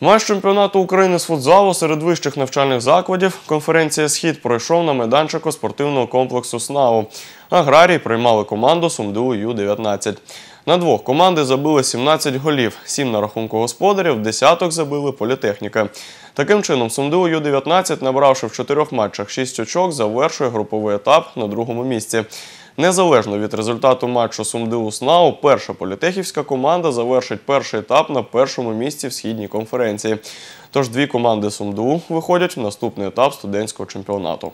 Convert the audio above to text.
Матч чемпіонату України з футзалу серед вищих навчальних закладів конференція Схід пройшов на майданчику спортивного комплексу СНАУ. Аграрії приймали команду Сумду Ю-19. На двох команди забили 17 голів, 7 на рахунку господарів, десяток забили політехніка. Таким чином, Сумду Ю-19, набравши в чотирьох матчах 6 очок, завершує груповий етап на другому місці. Незалежно від результату матчу Сумдеус Нау, перша політехівська команда завершить перший етап на першому місці в східній конференції. Тож дві команди Сумду виходять в наступний етап студентського чемпіонату.